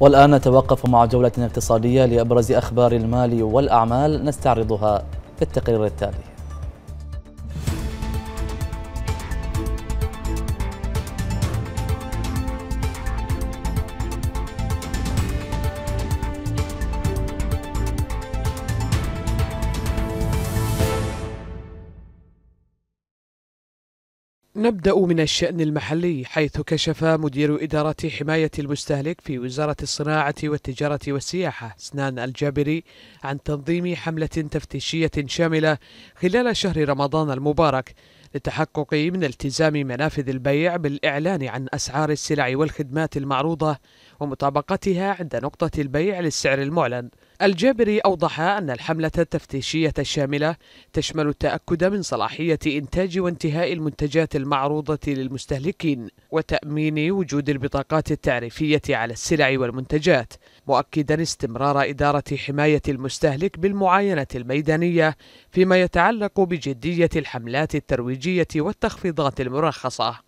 والآن نتوقف مع جولة اقتصادية لأبرز أخبار المال والأعمال نستعرضها في التقرير التالي نبدأ من الشأن المحلي حيث كشف مدير إدارة حماية المستهلك في وزارة الصناعة والتجارة والسياحة سنان الجابري عن تنظيم حملة تفتيشية شاملة خلال شهر رمضان المبارك للتحقق من التزام منافذ البيع بالإعلان عن أسعار السلع والخدمات المعروضة ومطابقتها عند نقطة البيع للسعر المعلن الجابري أوضح أن الحملة التفتيشية الشاملة تشمل التأكد من صلاحية إنتاج وانتهاء المنتجات المعروضة للمستهلكين وتأمين وجود البطاقات التعريفية على السلع والمنتجات مؤكدا استمرار إدارة حماية المستهلك بالمعاينة الميدانية فيما يتعلق بجدية الحملات الترويجية والتخفيضات المرخصة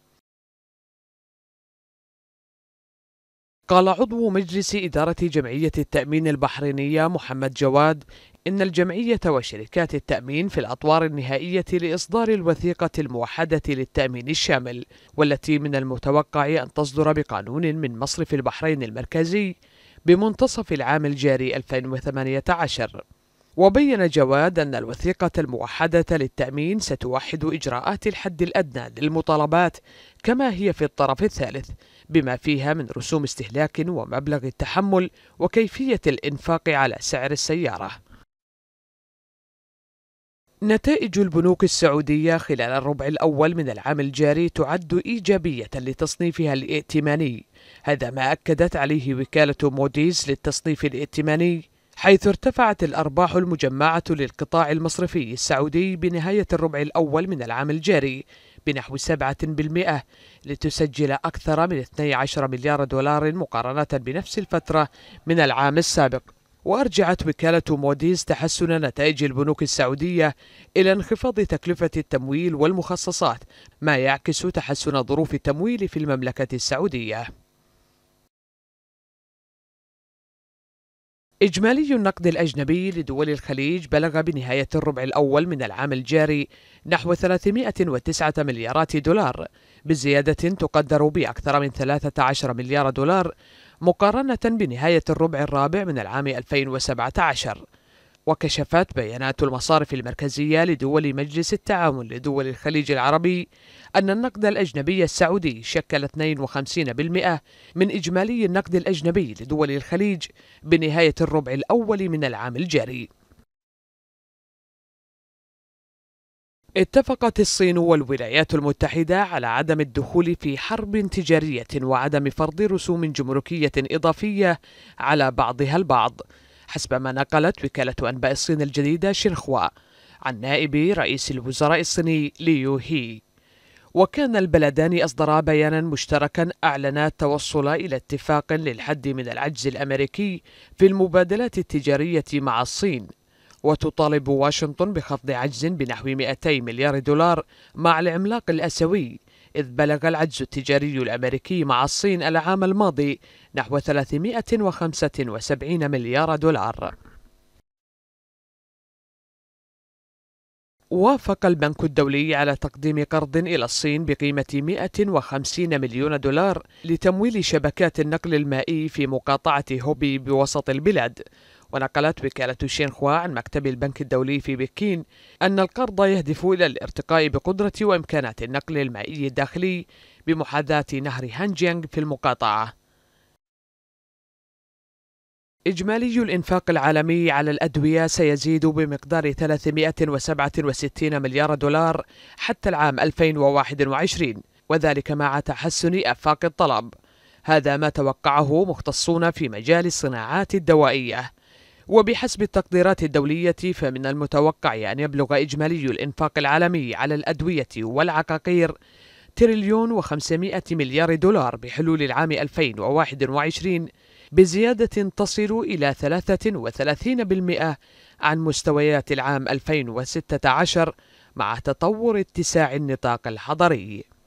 قال عضو مجلس إدارة جمعية التأمين البحرينية محمد جواد إن الجمعية وشركات التأمين في الأطوار النهائية لإصدار الوثيقة الموحدة للتأمين الشامل والتي من المتوقع أن تصدر بقانون من مصرف البحرين المركزي بمنتصف العام الجاري 2018 وبين جواد أن الوثيقة الموحدة للتأمين ستوحد إجراءات الحد الأدنى للمطالبات كما هي في الطرف الثالث بما فيها من رسوم استهلاك ومبلغ التحمل وكيفية الإنفاق على سعر السيارة نتائج البنوك السعودية خلال الربع الأول من العام الجاري تعد إيجابية لتصنيفها الائتماني هذا ما أكدت عليه وكالة موديز للتصنيف الائتماني حيث ارتفعت الأرباح المجمعة للقطاع المصرفي السعودي بنهاية الربع الأول من العام الجاري بنحو 7% لتسجل أكثر من 12 مليار دولار مقارنة بنفس الفترة من العام السابق وأرجعت وكالة موديز تحسن نتائج البنوك السعودية إلى انخفاض تكلفة التمويل والمخصصات ما يعكس تحسن ظروف التمويل في المملكة السعودية إجمالي النقد الأجنبي لدول الخليج بلغ بنهاية الربع الأول من العام الجاري نحو 309 مليارات دولار بزيادة تقدر بأكثر من 13 مليار دولار مقارنة بنهاية الربع الرابع من العام 2017 وكشفت بيانات المصارف المركزية لدول مجلس التعاون لدول الخليج العربي أن النقد الأجنبي السعودي شكل 52% من إجمالي النقد الأجنبي لدول الخليج بنهاية الربع الأول من العام الجاري. اتفقت الصين والولايات المتحدة على عدم الدخول في حرب تجارية وعدم فرض رسوم جمركية إضافية على بعضها البعض. حسب ما نقلت وكالة أنباء الصين الجديدة شينخوا عن نائب رئيس الوزراء الصيني ليو هي وكان البلدان أصدرا بيانا مشتركا أعلنا التوصل إلى اتفاق للحد من العجز الأمريكي في المبادلات التجارية مع الصين وتطالب واشنطن بخفض عجز بنحو 200 مليار دولار مع العملاق الأسيوي إذ بلغ العجز التجاري الأمريكي مع الصين العام الماضي نحو 375 مليار دولار وافق البنك الدولي على تقديم قرض إلى الصين بقيمة 150 مليون دولار لتمويل شبكات النقل المائي في مقاطعة هوبي بوسط البلاد ونقلت وكالة شينخوا عن مكتب البنك الدولي في بكين أن القرض يهدف إلى الارتقاء بقدرة وإمكانات النقل المائي الداخلي بمحاذاة نهر هانجيانغ في المقاطعة إجمالي الإنفاق العالمي على الأدوية سيزيد بمقدار 367 مليار دولار حتى العام 2021 وذلك مع تحسن آفاق الطلب هذا ما توقعه مختصون في مجال الصناعات الدوائية وبحسب التقديرات الدولية فمن المتوقع أن يبلغ إجمالي الإنفاق العالمي على الأدوية والعقاقير تريليون و500 مليار دولار بحلول العام 2021 بزيادة تصل إلى 33% عن مستويات العام 2016 مع تطور اتساع النطاق الحضري